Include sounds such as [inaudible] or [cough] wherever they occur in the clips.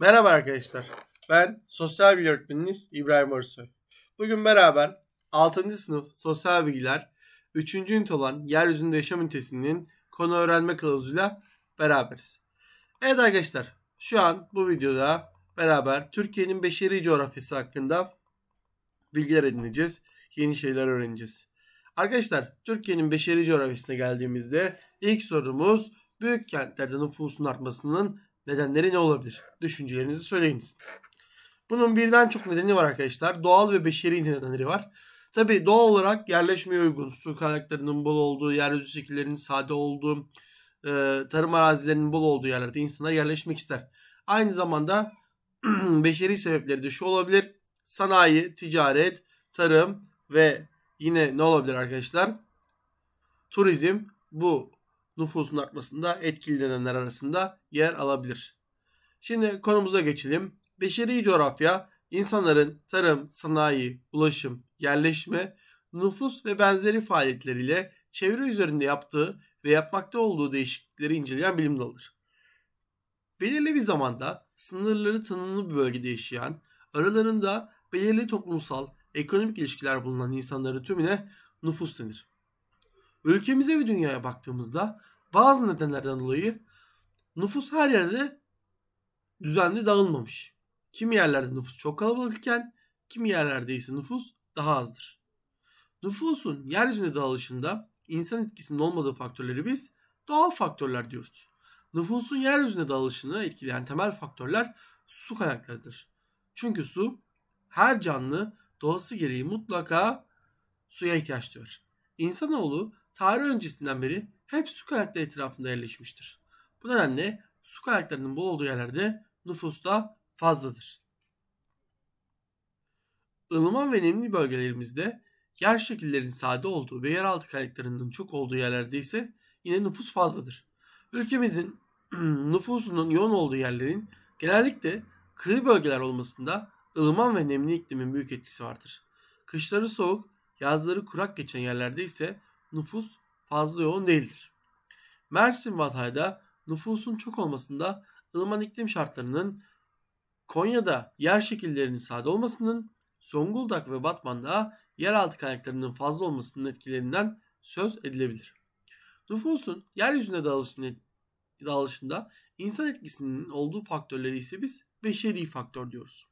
Merhaba arkadaşlar. Ben sosyal bilgi öğretmeniniz İbrahim Arısoy. Bugün beraber 6. sınıf sosyal bilgiler 3. ünite olan yeryüzünde yaşam ünitesinin konu öğrenme kılavuzuyla beraberiz. Evet arkadaşlar şu an bu videoda beraber Türkiye'nin beşeri coğrafyası hakkında bilgiler edineceğiz. Yeni şeyler öğreneceğiz. Arkadaşlar Türkiye'nin beşeri coğrafyasına geldiğimizde ilk sorumuz büyük kentlerde nüfusun artmasının Nedenleri ne olabilir? Düşüncelerinizi söyleyiniz. Bunun birden çok nedeni var arkadaşlar. Doğal ve beşeri nedenleri var. Tabi doğal olarak yerleşmeye uygun, su kaynaklarının bol olduğu, yeryüzü şekillerinin sade olduğu, e, tarım arazilerinin bol olduğu yerlerde insanlar yerleşmek ister. Aynı zamanda [clears throat] beşeri sebepleri de şu olabilir. Sanayi, ticaret, tarım ve yine ne olabilir arkadaşlar? Turizm bu nüfusun artmasında etkilenenler arasında yer alabilir. Şimdi konumuza geçelim. Beşeri coğrafya insanların tarım, sanayi, ulaşım, yerleşme, nüfus ve benzeri faaliyetleriyle çevre üzerinde yaptığı ve yapmakta olduğu değişiklikleri inceleyen bilim dalıdır. Belirli bir zamanda sınırları tanımlı bir bölgede yaşayan, aralarında belirli toplumsal, ekonomik ilişkiler bulunan insanların tümüne nüfus denir. Ülkemize ve dünyaya baktığımızda bazı nedenlerden dolayı nüfus her yerde düzenli dağılmamış. Kimi yerlerde nüfus çok kalabalıkken kimi yerlerde ise nüfus daha azdır. Nüfusun yeryüzünde dağılışında insan etkisinin olmadığı faktörleri biz doğal faktörler diyoruz. Nüfusun yeryüzüne dağılışını etkileyen temel faktörler su kaynaklarıdır. Çünkü su her canlı doğası gereği mutlaka suya ihtiyaç duyar. İnsanoğlu tarih öncesinden beri hep su kaynakları etrafında yerleşmiştir. Bu nedenle su kaynaklarının bol olduğu yerlerde nüfus da fazladır. Ilıman ve nemli bölgelerimizde yer şekillerinin sade olduğu ve yeraltı kaynaklarının çok olduğu yerlerde ise yine nüfus fazladır. Ülkemizin [clears throat] nüfusunun yoğun olduğu yerlerin genellikle kıyı bölgeler olmasında ılıman ve nemli iklimin büyük etkisi vardır. Kışları soğuk, yazları kurak geçen yerlerde ise nüfus fazla yoğun değildir. Mersin ve Hatay'da nüfusun çok olmasında ılıman iklim şartlarının, Konya'da yer şekillerinin sade olmasının, Zonguldak ve Batman'da yeraltı kaynaklarının fazla olmasının etkilerinden söz edilebilir. Nüfusun yeryüzüne dağılışında insan etkisinin olduğu faktörleri ise biz beşeri faktör diyoruz.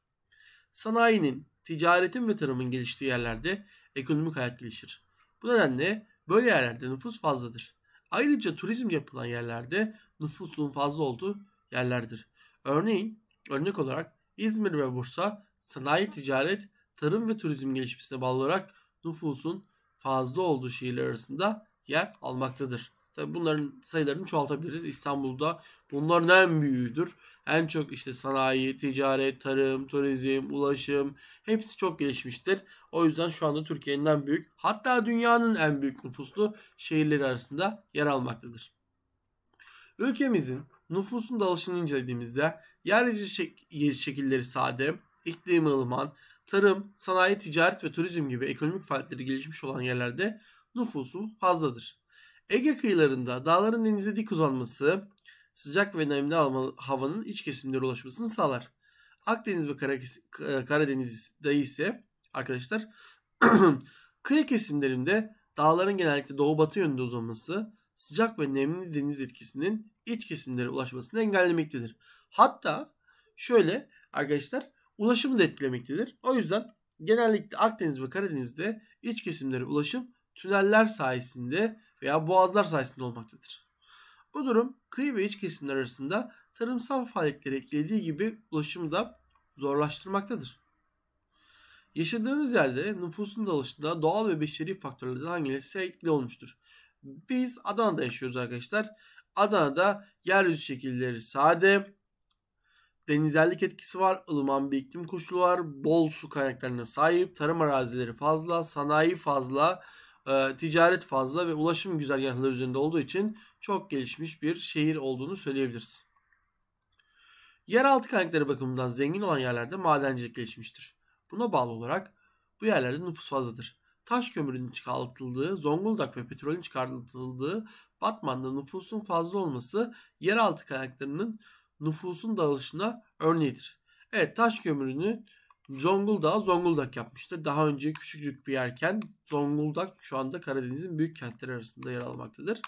Sanayinin, ticaretin ve tarımın geliştiği yerlerde ekonomik hayat gelişir. Bu nedenle Böyle yerlerde nüfus fazladır. Ayrıca turizm yapılan yerlerde nüfusun fazla olduğu yerlerdir. Örneğin örnek olarak İzmir ve Bursa sanayi, ticaret, tarım ve turizm gelişmesine bağlı olarak nüfusun fazla olduğu şehirler arasında yer almaktadır. Tabii bunların sayılarını çoğaltabiliriz. İstanbul'da bunların en büyüğüdür. En çok işte sanayi, ticaret, tarım, turizm, ulaşım hepsi çok gelişmiştir. O yüzden şu anda Türkiye'nin en büyük hatta dünyanın en büyük nüfuslu şehirleri arasında yer almaktadır. Ülkemizin nüfusun dağılışını incelediğimizde yeryüzü şek şekilleri sade, iklim ılıman, tarım, sanayi, ticaret ve turizm gibi ekonomik faaliyetleri gelişmiş olan yerlerde nüfusu fazladır. Ege kıyılarında dağların denize dik uzanması sıcak ve nemli havanın iç kesimlere ulaşmasını sağlar. Akdeniz ve Karadeniz'de ise arkadaşlar [clears throat] kıyı kesimlerinde dağların genellikle doğu batı yönünde uzanması sıcak ve nemli deniz etkisinin iç kesimlere ulaşmasını engellemektedir. Hatta şöyle arkadaşlar ulaşımı da etkilemektedir. O yüzden genellikle Akdeniz ve Karadeniz'de iç kesimlere ulaşım tüneller sayesinde veya boğazlar sayesinde olmaktadır. Bu durum kıyı ve iç kesimler arasında tarımsal faaliyetleri etkilediği gibi ulaşımı da zorlaştırmaktadır. Yaşadığınız yerde nüfusun dalışında doğal ve beşeri faktörlerden hangileri size etkili olmuştur? Biz Adana'da yaşıyoruz arkadaşlar. Adana'da yeryüzü şekilleri sade, denizellik etkisi var, ılıman bir iklim koşulu var, bol su kaynaklarına sahip, tarım arazileri fazla, sanayi fazla, e, ticaret fazla ve ulaşım güzergahları üzerinde olduğu için çok gelişmiş bir şehir olduğunu söyleyebiliriz. Yeraltı kaynakları bakımından zengin olan yerlerde madencilik gelişmiştir. Buna bağlı olarak bu yerlerde nüfus fazladır. Taş kömürünün çıkartıldığı, Zonguldak ve petrolün çıkartıldığı Batman'da nüfusun fazla olması yeraltı kaynaklarının nüfusun dağılışına örneğidir. Evet taş kömürünü Zonguldak, Zonguldak yapmıştır. Daha önce küçücük bir yerken Zonguldak şu anda Karadeniz'in büyük kentleri arasında yer almaktadır.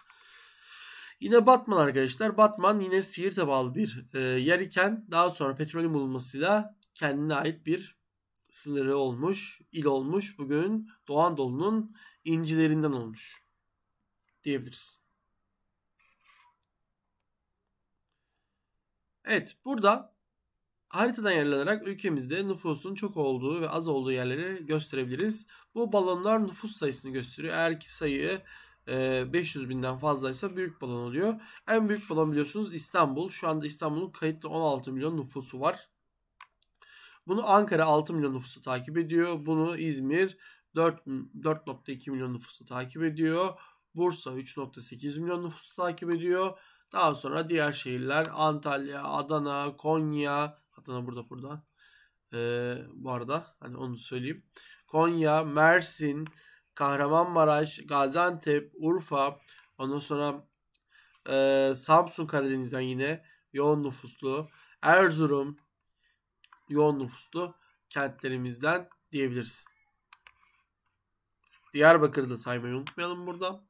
Yine Batman arkadaşlar. Batman yine Siirt'e bağlı bir e, yer iken daha sonra petrolün bulunmasıyla kendine ait bir sınırı olmuş, il olmuş. Bugün Doğu Anadolu'nun incilerinden olmuş diyebiliriz. Evet burada Haritadan yararlanarak ülkemizde nüfusun çok olduğu ve az olduğu yerleri gösterebiliriz. Bu balonlar nüfus sayısını gösteriyor. Eğer ki sayı 500 e, binden fazlaysa büyük balon oluyor. En büyük balon biliyorsunuz İstanbul. Şu anda İstanbul'un kayıtlı 16 milyon nüfusu var. Bunu Ankara 6 milyon nüfusu takip ediyor. Bunu İzmir 4.2 milyon nüfusu takip ediyor. Bursa 3.8 milyon nüfusu takip ediyor. Daha sonra diğer şehirler Antalya, Adana, Konya, Adana burada burada. Ee, bu arada hani onu söyleyeyim. Konya, Mersin, Kahramanmaraş, Gaziantep, Urfa, ondan sonra e, Samsun Karadeniz'den yine yoğun nüfuslu, Erzurum yoğun nüfuslu kentlerimizden diyebiliriz. Diyarbakır'ı da saymayı unutmayalım burada.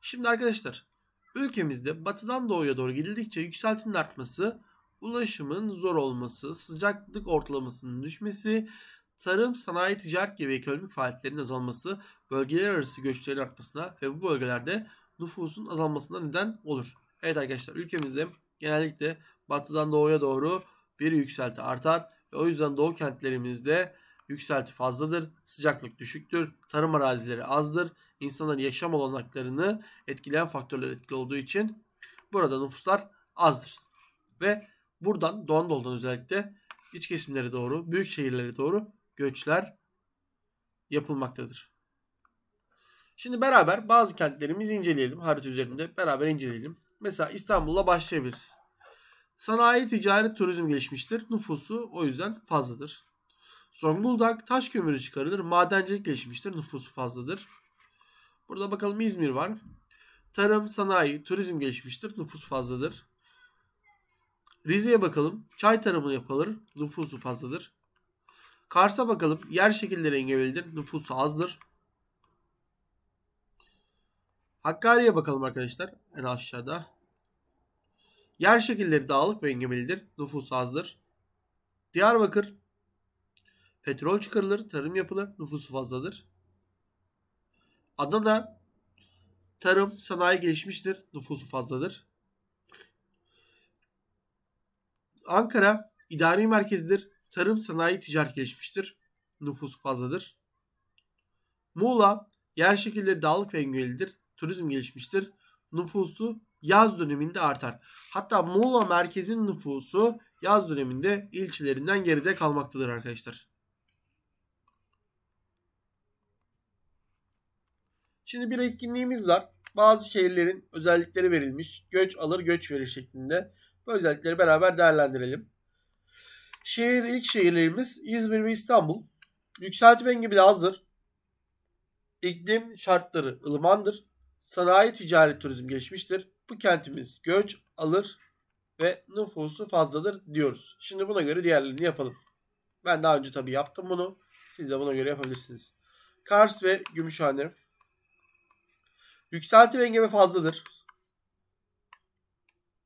Şimdi arkadaşlar ülkemizde batıdan doğuya doğru gidildikçe yükseltinin artması ulaşımın zor olması, sıcaklık ortalamasının düşmesi, tarım, sanayi, ticaret gibi ekonomik faaliyetlerin azalması, bölgeler arası göçlerin artmasına ve bu bölgelerde nüfusun azalmasına neden olur. Evet arkadaşlar ülkemizde genellikle batıdan doğuya doğru bir yükselti artar ve o yüzden doğu kentlerimizde yükselti fazladır, sıcaklık düşüktür, tarım arazileri azdır, insanların yaşam olanaklarını etkileyen faktörler etkili olduğu için burada nüfuslar azdır. Ve Buradan Doğu Anadolu'dan özellikle iç kesimlere doğru, büyük şehirlere doğru göçler yapılmaktadır. Şimdi beraber bazı kentlerimizi inceleyelim. Harita üzerinde beraber inceleyelim. Mesela İstanbul'la başlayabiliriz. Sanayi, ticaret, turizm gelişmiştir. Nüfusu o yüzden fazladır. Zonguldak taş kömürü çıkarılır. Madencilik gelişmiştir. Nüfusu fazladır. Burada bakalım İzmir var. Tarım, sanayi, turizm gelişmiştir. Nüfus fazladır. Rize'ye bakalım. Çay tarımı yapılır. Nüfusu fazladır. Kars'a bakalım. Yer şekilleri engebelidir. Nüfusu azdır. Hakkari'ye bakalım arkadaşlar. En aşağıda. Yer şekilleri dağlık ve engebelidir. Nüfusu azdır. Diyarbakır. Petrol çıkarılır. Tarım yapılır. Nüfusu fazladır. Adana. Tarım, sanayi gelişmiştir. Nüfusu fazladır. Ankara idari merkezdir, Tarım, sanayi, ticaret gelişmiştir. Nüfus fazladır. Muğla yer şekilleri dağlık ve engellidir. Turizm gelişmiştir. Nüfusu yaz döneminde artar. Hatta Muğla merkezin nüfusu yaz döneminde ilçelerinden geride kalmaktadır arkadaşlar. Şimdi bir etkinliğimiz var. Bazı şehirlerin özellikleri verilmiş. Göç alır, göç verir şeklinde ve özellikleri beraber değerlendirelim. Şehir ilk şehirlerimiz İzmir ve İstanbul. Yükselti vengi biraz azdır. İklim şartları ılımandır. Sanayi, ticaret turizm geçmiştir. Bu kentimiz göç alır ve nüfusu fazladır diyoruz. Şimdi buna göre diğerlerini yapalım. Ben daha önce tabii yaptım bunu. Siz de buna göre yapabilirsiniz. Kars ve Gümüşhane. Yükselti ve fazladır.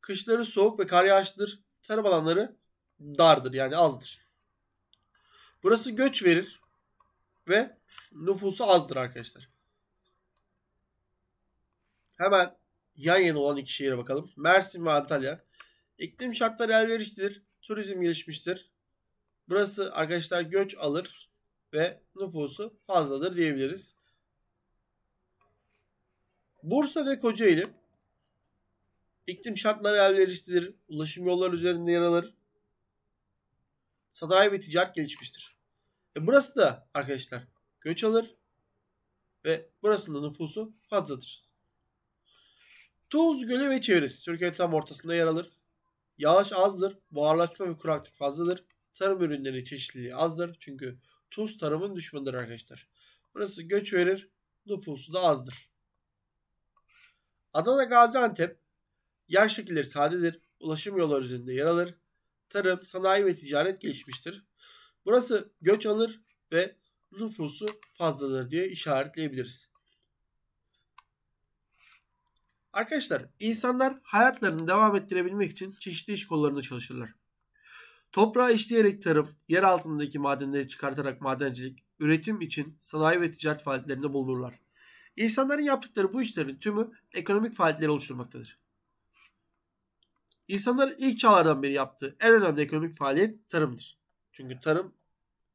Kışları soğuk ve kar yağışlıdır. Tarım alanları dardır yani azdır. Burası göç verir ve nüfusu azdır arkadaşlar. Hemen yan yana olan iki şehire bakalım. Mersin ve Antalya. İklim şartları elverişlidir. Turizm gelişmiştir. Burası arkadaşlar göç alır ve nüfusu fazladır diyebiliriz. Bursa ve Kocaeli İklim şartları elverişlidir. Ulaşım yolları üzerinde yer alır. Sanayi ve ticaret gelişmiştir. E burası da arkadaşlar göç alır ve burasında nüfusu fazladır. Tuz Gölü ve çevresi Türkiye'nin tam ortasında yer alır. Yağış azdır, buharlaşma ve kuraklık fazladır. Tarım ürünleri çeşitliliği azdır çünkü tuz tarımın düşmanıdır arkadaşlar. Burası göç verir, nüfusu da azdır. Adana Gaziantep Yer şekilleri sadedir, ulaşım yolları üzerinde yer alır, tarım, sanayi ve ticaret gelişmiştir. Burası göç alır ve nüfusu fazladır diye işaretleyebiliriz. Arkadaşlar insanlar hayatlarını devam ettirebilmek için çeşitli iş kollarında çalışırlar. Toprağı işleyerek tarım, yer altındaki madenleri çıkartarak madencilik, üretim için sanayi ve ticaret faaliyetlerinde bulunurlar. İnsanların yaptıkları bu işlerin tümü ekonomik faaliyetleri oluşturmaktadır. İnsanlar ilk çağlardan beri yaptığı en önemli ekonomik faaliyet tarımdır. Çünkü tarım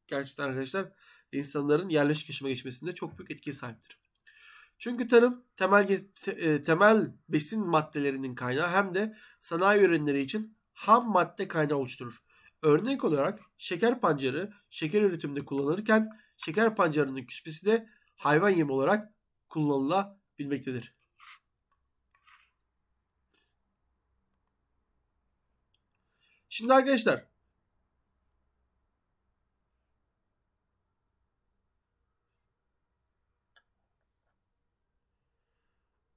gerçekten arkadaşlar insanların yerleşik yaşama geçmesinde çok büyük etkiye sahiptir. Çünkü tarım temel e, temel besin maddelerinin kaynağı hem de sanayi ürünleri için ham madde kaynağı oluşturur. Örnek olarak şeker pancarı şeker üretiminde kullanılırken şeker pancarının küspesi de hayvan yemi olarak kullanılabilmektedir. Şimdi arkadaşlar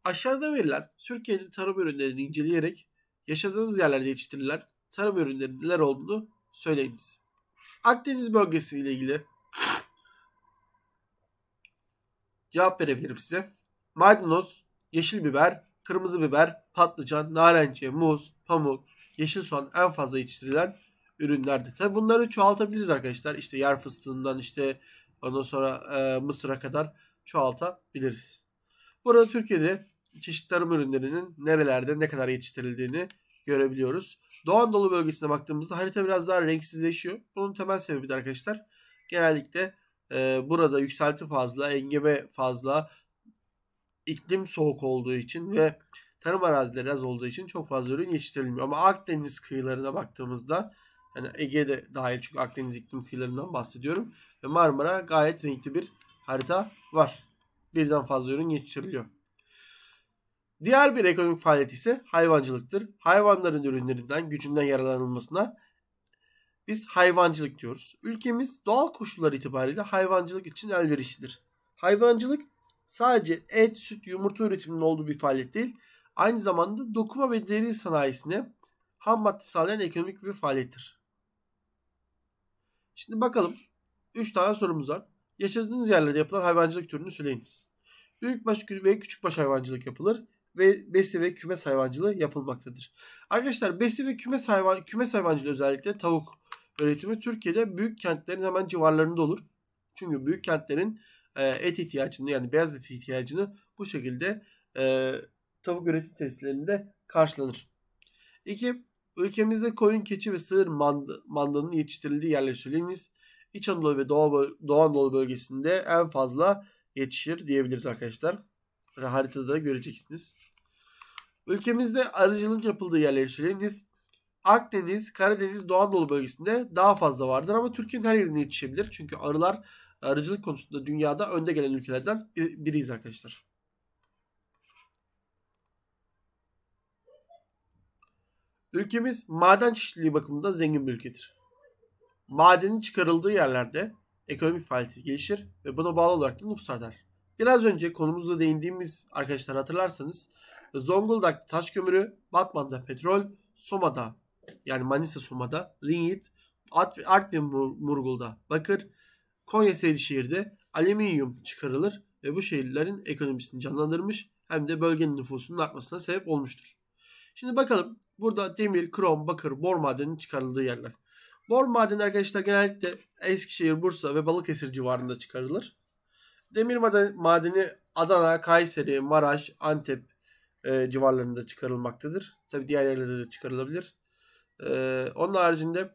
Aşağıda verilen Türkiye'nin tarım ürünlerini inceleyerek yaşadığınız yerlerde yetiştirilen tarım ürünlerinin neler olduğunu söyleyiniz. Akdeniz bölgesi ile ilgili cevap verebilirim size. Maydanoz, yeşil biber, kırmızı biber, patlıcan, narenciye, muz, pamuk, yeşil soğan en fazla yetiştirilen ürünlerdir. Tabi bunları çoğaltabiliriz arkadaşlar. İşte yer fıstığından işte ondan sonra e, mısıra kadar çoğaltabiliriz. Burada Türkiye'de çeşitli tarım ürünlerinin nerelerde ne kadar yetiştirildiğini görebiliyoruz. Doğu Anadolu bölgesine baktığımızda harita biraz daha renksizleşiyor. Bunun temel sebebi de arkadaşlar genellikle e, burada yükselti fazla, engebe fazla, iklim soğuk olduğu için ve tarım arazileri az olduğu için çok fazla ürün yetiştirilmiyor. Ama Akdeniz kıyılarına baktığımızda yani Ege'de dahil çünkü Akdeniz iklim kıyılarından bahsediyorum. Ve Marmara gayet renkli bir harita var. Birden fazla ürün yetiştiriliyor. Diğer bir ekonomik faaliyet ise hayvancılıktır. Hayvanların ürünlerinden, gücünden yararlanılmasına biz hayvancılık diyoruz. Ülkemiz doğal koşullar itibariyle hayvancılık için elverişlidir. Hayvancılık sadece et, süt, yumurta üretiminin olduğu bir faaliyet değil aynı zamanda dokuma ve deri sanayisine ham madde sağlayan ekonomik bir faaliyettir. Şimdi bakalım. 3 tane sorumuz var. Yaşadığınız yerlerde yapılan hayvancılık türünü söyleyiniz. Büyükbaş ve küçükbaş hayvancılık yapılır ve besi ve küme hayvancılığı yapılmaktadır. Arkadaşlar besi ve küme hayvan, küme hayvancılığı özellikle tavuk üretimi Türkiye'de büyük kentlerin hemen civarlarında olur. Çünkü büyük kentlerin e, et ihtiyacını yani beyaz et ihtiyacını bu şekilde e, tavuk üretim tesislerinde karşılanır. 2. Ülkemizde koyun, keçi ve sığır mandı, mandının yetiştirildiği yerleri söyleyemeyiz. İç Anadolu ve Doğu, Doğu Anadolu bölgesinde en fazla yetişir diyebiliriz arkadaşlar. Haritada da göreceksiniz. Ülkemizde arıcılık yapıldığı yerleri söyleyiniz. Akdeniz, Karadeniz, Doğu Anadolu bölgesinde daha fazla vardır ama Türkiye'nin her yerine yetişebilir. Çünkü arılar arıcılık konusunda dünyada önde gelen ülkelerden biriyiz arkadaşlar. Ülkemiz maden çeşitliliği bakımında zengin bir ülkedir. Madenin çıkarıldığı yerlerde ekonomik faaliyeti gelişir ve buna bağlı olarak da nüfus artar. Biraz önce konumuzda değindiğimiz arkadaşlar hatırlarsanız Zonguldak'ta taş kömürü, Batman'da petrol, Soma'da yani Manisa Soma'da, Linyit, Artvin Murgul'da bakır, Konya Seydişehir'de alüminyum çıkarılır ve bu şehirlerin ekonomisini canlandırmış hem de bölgenin nüfusunun artmasına sebep olmuştur. Şimdi bakalım burada demir, krom, bakır, bor madeni çıkarıldığı yerler. Bor madeni arkadaşlar genellikle Eskişehir, Bursa ve Balıkesir civarında çıkarılır. Demir madeni Adana, Kayseri, Maraş, Antep e, civarlarında çıkarılmaktadır. Tabi diğer yerlerde de çıkarılabilir. E, onun haricinde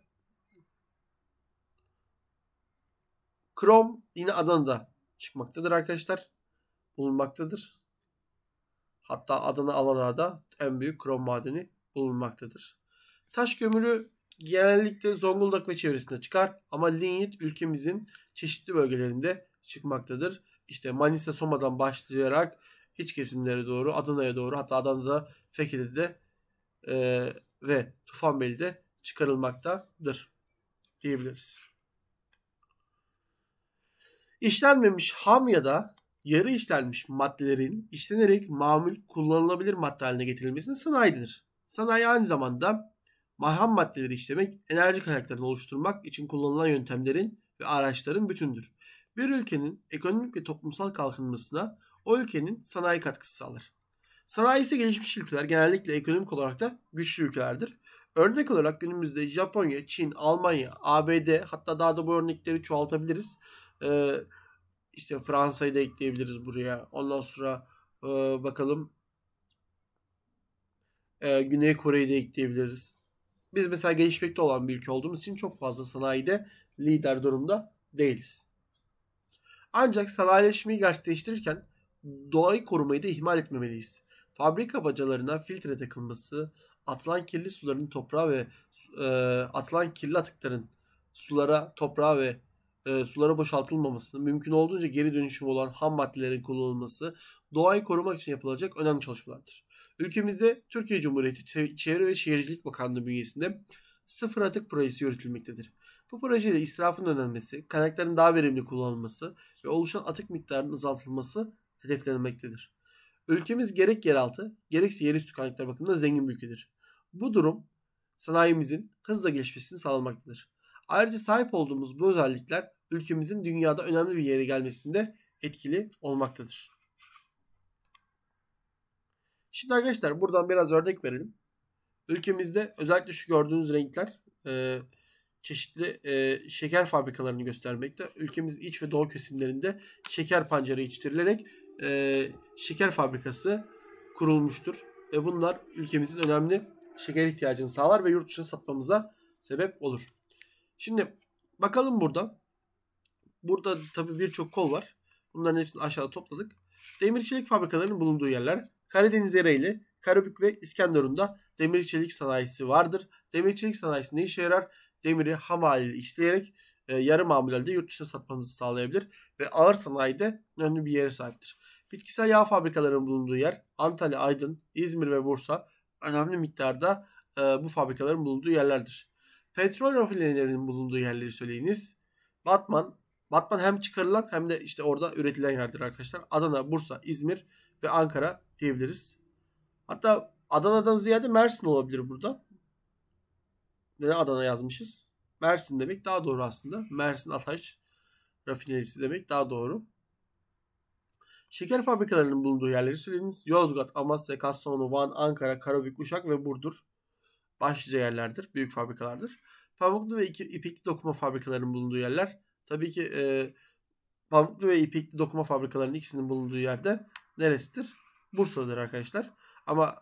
krom yine Adana'da çıkmaktadır arkadaşlar. Bulunmaktadır. Hatta adını alanlarda en büyük krom madeni bulunmaktadır. Taş kömürü genellikle Zonguldak ve çevresinde çıkar ama lignit ülkemizin çeşitli bölgelerinde çıkmaktadır. İşte Manisa Soma'dan başlayarak iç kesimlere doğru Adana'ya doğru hatta Adana'da Fekir'de e, ve Tufanbeli'de çıkarılmaktadır diyebiliriz. İşlenmemiş ham ya da yarı işlenmiş maddelerin işlenerek mamul kullanılabilir madde haline getirilmesine sanayidir. Sanayi aynı zamanda maham maddeleri işlemek, enerji kaynaklarını oluşturmak için kullanılan yöntemlerin ve araçların bütündür. Bir ülkenin ekonomik ve toplumsal kalkınmasına o ülkenin sanayi katkısı sağlar. Sanayi ise gelişmiş ülkeler genellikle ekonomik olarak da güçlü ülkelerdir. Örnek olarak günümüzde Japonya, Çin, Almanya, ABD hatta daha da bu örnekleri çoğaltabiliriz. Ee, işte Fransa'yı da ekleyebiliriz buraya. Ondan sonra e, bakalım e, Güney Kore'yi de ekleyebiliriz. Biz mesela gelişmekte olan bir ülke olduğumuz için çok fazla sanayide lider durumda değiliz. Ancak sanayileşmeyi gerçekleştirirken doğayı korumayı da ihmal etmemeliyiz. Fabrika bacalarına filtre takılması, atılan kirli suların toprağa ve e, atılan kirli atıkların sulara, toprağa ve e, sulara boşaltılmaması, mümkün olduğunca geri dönüşüm olan ham maddelerin kullanılması doğayı korumak için yapılacak önemli çalışmalardır. Ülkemizde Türkiye Cumhuriyeti Çevre ve Şehircilik Bakanlığı bünyesinde sıfır atık projesi yürütülmektedir. Bu projede israfın önlenmesi, kaynakların daha verimli kullanılması ve oluşan atık miktarının azaltılması hedeflenmektedir. Ülkemiz gerek yeraltı gerekse yerüstü kaynaklar bakımından zengin bir ülkedir. Bu durum sanayimizin hızla gelişmesini sağlamaktadır. Ayrıca sahip olduğumuz bu özellikler ülkemizin dünyada önemli bir yere gelmesinde etkili olmaktadır. Şimdi arkadaşlar buradan biraz örnek verelim. Ülkemizde özellikle şu gördüğünüz renkler e, çeşitli e, şeker fabrikalarını göstermekte. Ülkemizin iç ve doğu kesimlerinde şeker pancarı içtirilerek e, şeker fabrikası kurulmuştur. Ve bunlar ülkemizin önemli şeker ihtiyacını sağlar ve yurt dışına satmamıza sebep olur. Şimdi bakalım burada Burada tabi birçok kol var. Bunların hepsini aşağıda topladık. Demir çelik fabrikalarının bulunduğu yerler Karadeniz Ereğli, Karabük ve İskenderun'da demir çelik sanayisi vardır. Demir çelik sanayisi ne işe yarar? Demiri ham haliyle işleyerek e, yarı mamul halde yurt dışına satmamızı sağlayabilir ve ağır sanayide önemli bir yere sahiptir. Bitkisel yağ fabrikalarının bulunduğu yer Antalya, Aydın, İzmir ve Bursa önemli miktarda e, bu fabrikaların bulunduğu yerlerdir. Petrol rafinerilerinin bulunduğu yerleri söyleyiniz. Batman, Batman hem çıkarılan hem de işte orada üretilen yerdir arkadaşlar. Adana, Bursa, İzmir ve Ankara diyebiliriz. Hatta Adana'dan ziyade Mersin olabilir burada. Neden Adana yazmışız? Mersin demek daha doğru aslında. Mersin Ataş rafinerisi demek daha doğru. Şeker fabrikalarının bulunduğu yerleri söyleyiniz. Yozgat, Amasya, Kastamonu, Van, Ankara, Karabük, Uşak ve Burdur başlıca yerlerdir. Büyük fabrikalardır. Pamuklu ve iki, ipekli dokuma fabrikalarının bulunduğu yerler Tabii ki e, pamuklu ve ipekli dokuma fabrikalarının ikisinin bulunduğu yerde neresidir? Bursa'dır arkadaşlar. Ama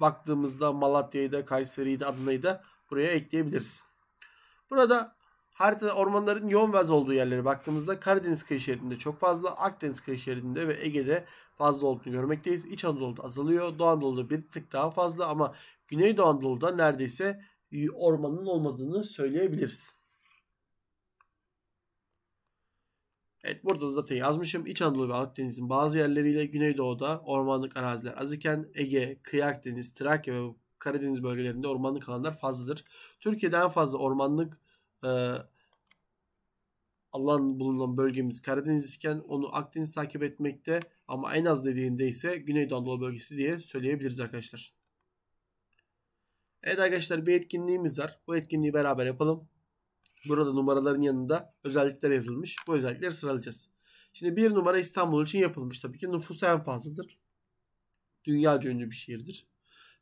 baktığımızda Malatya'yı da Kayseri'yi de Adana'yı da buraya ekleyebiliriz. Burada haritada ormanların yoğun olduğu yerlere baktığımızda Karadeniz kıyı şeridinde çok fazla, Akdeniz kıyı şeridinde ve Ege'de fazla olduğunu görmekteyiz. İç Anadolu'da azalıyor. Doğu Anadolu'da bir tık daha fazla ama Güneydoğu Anadolu'da neredeyse ormanın olmadığını söyleyebiliriz. Evet burada da zaten yazmışım. İç Anadolu ve Akdeniz'in bazı yerleriyle Güneydoğu'da ormanlık araziler az iken Ege, Kıyı Akdeniz, Trakya ve Karadeniz bölgelerinde ormanlık alanlar fazladır. Türkiye'de en fazla ormanlık e, alan bulunan bölgemiz Karadeniz iken onu Akdeniz takip etmekte ama en az dediğinde ise Güneydoğu Anadolu bölgesi diye söyleyebiliriz arkadaşlar. Evet arkadaşlar bir etkinliğimiz var. Bu etkinliği beraber yapalım. Burada numaraların yanında özellikler yazılmış. Bu özellikleri sıralayacağız. Şimdi bir numara İstanbul için yapılmış. Tabii ki nüfusu en fazladır. Dünya ünlü bir şehirdir.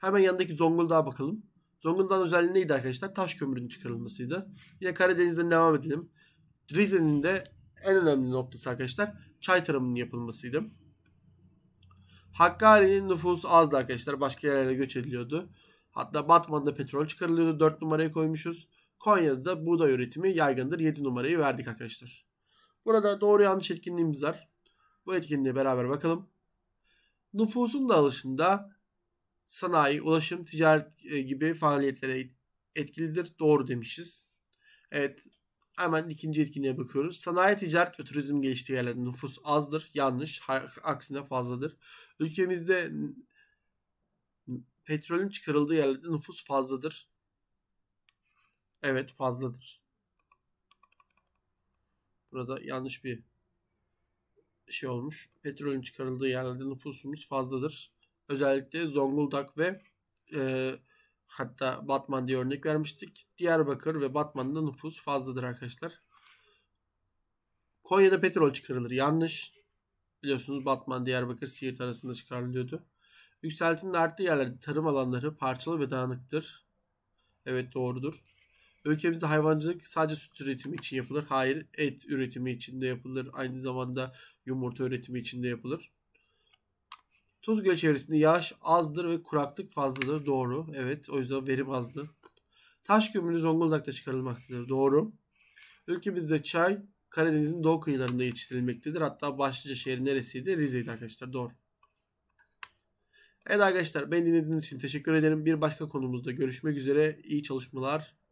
Hemen yanındaki Zonguldak'a bakalım. Zonguldak'ın özelliği neydi arkadaşlar? Taş kömürünün çıkarılmasıydı. Yine Karadeniz'den devam edelim. Rize'nin de en önemli noktası arkadaşlar çay tarımının yapılmasıydı. Hakkari'nin nüfusu azdı arkadaşlar. Başka yerlere göç ediliyordu. Hatta Batman'da petrol çıkarılıyordu. 4 numaraya koymuşuz. Konya'da da buğday üretimi yaygındır. 7 numarayı verdik arkadaşlar. Burada doğru yanlış etkinliğimiz var. Bu etkinliğe beraber bakalım. Nüfusun dağılışında sanayi, ulaşım, ticaret e, gibi faaliyetlere etkilidir. Doğru demişiz. Evet hemen ikinci etkinliğe bakıyoruz. Sanayi, ticaret ve turizm geliştiği yerlerde nüfus azdır. Yanlış. Aksine fazladır. Ülkemizde petrolün çıkarıldığı yerlerde nüfus fazladır. Evet fazladır. Burada yanlış bir şey olmuş. Petrolün çıkarıldığı yerlerde nüfusumuz fazladır. Özellikle Zonguldak ve e, hatta Batman diye örnek vermiştik. Diyarbakır ve Batman'da nüfus fazladır arkadaşlar. Konya'da petrol çıkarılır. Yanlış. Biliyorsunuz Batman, Diyarbakır, Siirt arasında çıkarılıyordu. Yükseltinin arttığı yerlerde tarım alanları parçalı ve dağınıktır. Evet doğrudur. Ülkemizde hayvancılık sadece süt üretimi için yapılır. Hayır, et üretimi için de yapılır. Aynı zamanda yumurta üretimi için de yapılır. Tuz Gölü çevresinde yağış azdır ve kuraklık fazladır. Doğru. Evet. O yüzden verim azdı. Taş kömürü Zonguldak'ta çıkarılmaktadır. Doğru. Ülkemizde çay Karadeniz'in doğu kıyılarında yetiştirilmektedir. Hatta başlıca şehri neresiydi? Rize'ydi arkadaşlar. Doğru. Evet arkadaşlar ben dinlediğiniz için teşekkür ederim. Bir başka konumuzda görüşmek üzere. İyi çalışmalar.